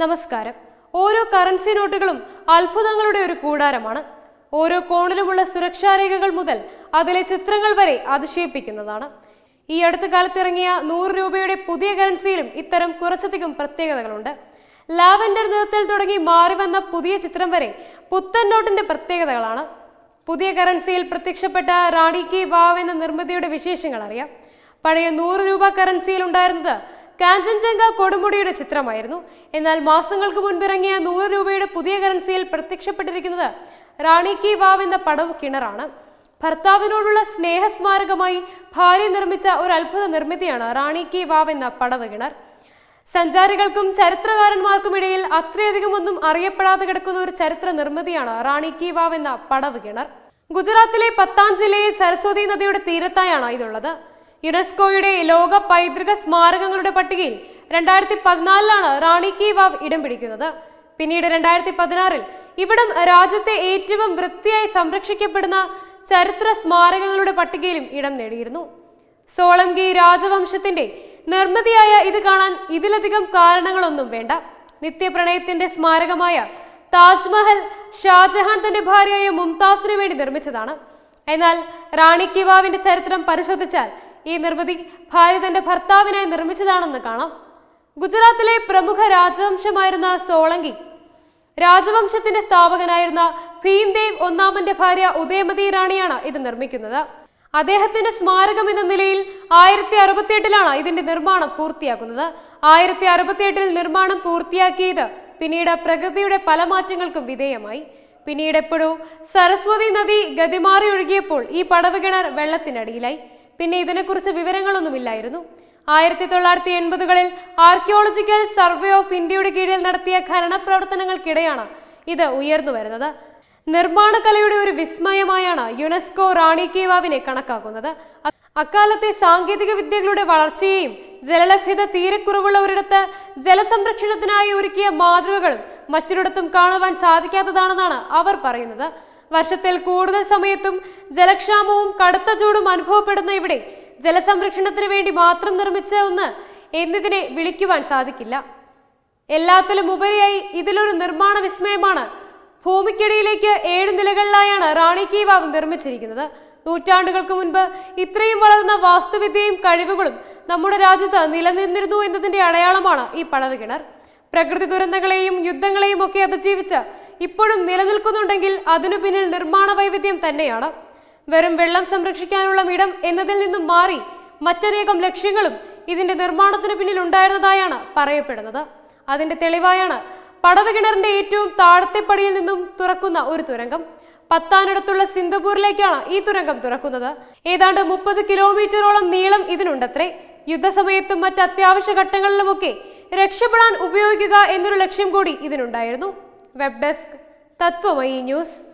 നമസ്കാരം ഓരോ കറൻസി നോട്ടുകളും അത്ഭുതങ്ങളുടെ ഒരു കൂടാരമാണ് ഓരോ കോണിലുമുള്ള സുരക്ഷാ രേഖകൾ മുതൽ അതിലെ ചിത്രങ്ങൾ വരെ അതിശയിപ്പിക്കുന്നതാണ് ഈ അടുത്ത കാലത്ത് ഇറങ്ങിയ നൂറ് രൂപയുടെ പുതിയ കറൻസിയിലും ഇത്തരം കുറച്ചധികം പ്രത്യേകതകളുണ്ട് ലാവൻഡർ നിറത്തിൽ തുടങ്ങി മാറി വന്ന പുതിയ ചിത്രം വരെ പുത്തൻ നോട്ടിന്റെ പ്രത്യേകതകളാണ് പുതിയ കറൻസിയിൽ പ്രത്യക്ഷപ്പെട്ട റാണി കെ വാവ് എന്ന നിർമ്മിതിയുടെ വിശേഷങ്ങൾ അറിയാം പഴയ നൂറ് രൂപ കറൻസിയിൽ ഉണ്ടായിരുന്നത് കാഞ്ചൻജംഗ കൊടുമുടിയുടെ ചിത്രമായിരുന്നു എന്നാൽ മാസങ്ങൾക്ക് മുൻപിറങ്ങിയ നൂറ് രൂപയുടെ പുതിയ കറൻസിയിൽ പ്രത്യക്ഷപ്പെട്ടിരിക്കുന്നത് റാണി കി വാവ് എന്ന പടവ് കിണറാണ് ഭർത്താവിനോടുള്ള സ്നേഹസ്മാരകമായി ഭാര്യ നിർമ്മിച്ച ഒരു അത്ഭുത നിർമ്മിതിയാണ് റാണി കി വാവ് എന്ന പടവ് കിണർ സഞ്ചാരികൾക്കും ചരിത്രകാരന്മാർക്കും ഇടയിൽ അത്രയധികം ഒന്നും അറിയപ്പെടാതെ കിടക്കുന്ന ഒരു ചരിത്ര നിർമ്മിതിയാണ് റാണി കി വാവ് എന്ന പടവ് കിണർ ഗുജറാത്തിലെ പത്താം ജില്ലയിൽ സരസ്വതി നദിയുടെ തീരത്തായാണ് ഇതുള്ളത് യുനെസ്കോയുടെ ലോക പൈതൃക സ്മാരകങ്ങളുടെ പട്ടികയിൽ രണ്ടായിരത്തി പതിനാലിലാണ് റാണി കി വാവ് ഇടം പിടിക്കുന്നത് പിന്നീട് രണ്ടായിരത്തി പതിനാറിൽ ഇവിടം രാജ്യത്തെ ഏറ്റവും വൃത്തിയായി സംരക്ഷിക്കപ്പെടുന്ന ചരിത്ര സ്മാരകങ്ങളുടെ പട്ടികയിലും ഇടം നേടിയിരുന്നു സോളംകി രാജവംശത്തിന്റെ നിർമ്മിതിയായ ഇത് കാണാൻ ഇതിലധികം കാരണങ്ങളൊന്നും വേണ്ട നിത്യപ്രണയത്തിന്റെ സ്മാരകമായ താജ്മഹൽ ഷാജഹാൻ തന്റെ ഭാര്യയായ മുംതാസിനു വേണ്ടി നിർമ്മിച്ചതാണ് എന്നാൽ റാണി കിവാവിന്റെ ചരിത്രം പരിശോധിച്ചാൽ ഈ നിർമ്മിതി ഭാര്യ തന്റെ ഭർത്താവിനായി നിർമ്മിച്ചതാണെന്ന് കാണാം ഗുജറാത്തിലെ പ്രമുഖ രാജവംശമായിരുന്ന സോളങ്കി രാജവംശത്തിന്റെ സ്ഥാപകനായിരുന്ന ഭീംദേവ് ഒന്നാമന്റെ ഭാര്യ ഉദയമതി റാണിയാണ് ഇത് നിർമ്മിക്കുന്നത് അദ്ദേഹത്തിന്റെ സ്മാരകം എന്ന നിലയിൽ ആയിരത്തി അറുപത്തിയെട്ടിലാണ് ഇതിന്റെ നിർമ്മാണം പൂർത്തിയാക്കുന്നത് ആയിരത്തി അറുപത്തിയെട്ടിൽ നിർമ്മാണം പൂർത്തിയാക്കിയത് പിന്നീട് പ്രകൃതിയുടെ പല മാറ്റങ്ങൾക്കും വിധേയമായി പിന്നീട് എപ്പോഴോ സരസ്വതി നദി ഗതിമാറി ഒഴുകിയപ്പോൾ ഈ പടവ് കിണർ വെള്ളത്തിനടിയിലായി പിന്നെ ഇതിനെക്കുറിച്ച് വിവരങ്ങളൊന്നുമില്ലായിരുന്നു ആയിരത്തി തൊള്ളായിരത്തി എൺപതുകളിൽ ആർക്കിയോളജിക്കൽ സർവേ ഓഫ് ഇന്ത്യയുടെ കീഴിൽ നടത്തിയ ഖനന പ്രവർത്തനങ്ങൾക്കിടെയാണ് ഇത് ഉയർന്നു വരുന്നത് നിർമ്മാണകലയുടെ ഒരു വിസ്മയമായാണ് യുനെസ്കോ റാണി കേവാവിനെ കണക്കാക്കുന്നത് അക്കാലത്തെ സാങ്കേതിക വിദ്യകളുടെ വളർച്ചയെയും ജലലഭ്യത തീരക്കുറവുള്ളവരിടത്ത് ജലസംരക്ഷണത്തിനായി ഒരുക്കിയ മാതൃകകളും മറ്റൊരിടത്തും കാണുവാൻ സാധിക്കാത്തതാണെന്നാണ് അവർ പറയുന്നത് വർഷത്തിൽ കൂടുതൽ സമയത്തും ജലക്ഷാമവും കടുത്ത ചൂടും അനുഭവപ്പെടുന്ന ഇവിടെ ജലസംരക്ഷണത്തിന് വേണ്ടി മാത്രം നിർമ്മിച്ച ഒന്ന് എന്നതിനെ വിളിക്കുവാൻ സാധിക്കില്ല എല്ലാത്തിലും ഉപരിയായി ഇതിലൊരു നിർമ്മാണ വിസ്മയമാണ് ഭൂമിക്കടിയിലേക്ക് ഏഴ് നിലകളിലായാണ് റാണി കി വാവ് നിർമ്മിച്ചിരിക്കുന്നത് നൂറ്റാണ്ടുകൾക്ക് മുൻപ് ഇത്രയും വളർന്ന വാസ്തുവിദ്യയും കഴിവുകളും നമ്മുടെ രാജ്യത്ത് നിലനിന്നിരുന്നു എന്നതിന്റെ അടയാളമാണ് ഈ പടവ് കിണർ പ്രകൃതി ദുരന്തങ്ങളെയും യുദ്ധങ്ങളെയും ഒക്കെ അതിജീവിച്ച് ഇപ്പോഴും നിലനിൽക്കുന്നുണ്ടെങ്കിൽ അതിനു പിന്നിൽ നിർമ്മാണ വൈവിധ്യം തന്നെയാണ് വെറും വെള്ളം സംരക്ഷിക്കാനുള്ള ഇടം എന്നതിൽ നിന്നും മാറി മറ്റനേകം ലക്ഷ്യങ്ങളും ഇതിന്റെ നിർമ്മാണത്തിന് പിന്നിൽ ഉണ്ടായിരുന്നതായാണ് പറയപ്പെടുന്നത് അതിന്റെ തെളിവായാണ് പടവകിണറിന്റെ ഏറ്റവും താഴത്തെ പടിയിൽ നിന്നും തുറക്കുന്ന ഒരു തുരങ്കം പത്താനടുത്തുള്ള സിന്ധുപൂരിലേക്കാണ് ഈ തുരങ്കം തുറക്കുന്നത് ഏതാണ്ട് മുപ്പത് കിലോമീറ്ററോളം നീളം ഇതിനുണ്ടത്രേ യുദ്ധസമയത്തും മറ്റ് അത്യാവശ്യ ഘട്ടങ്ങളിലുമൊക്കെ രക്ഷപ്പെടാൻ ഉപയോഗിക്കുക എന്നൊരു ലക്ഷ്യം കൂടി ഇതിനുണ്ടായിരുന്നു वेब डेस्क तत्वमयी न्यूज़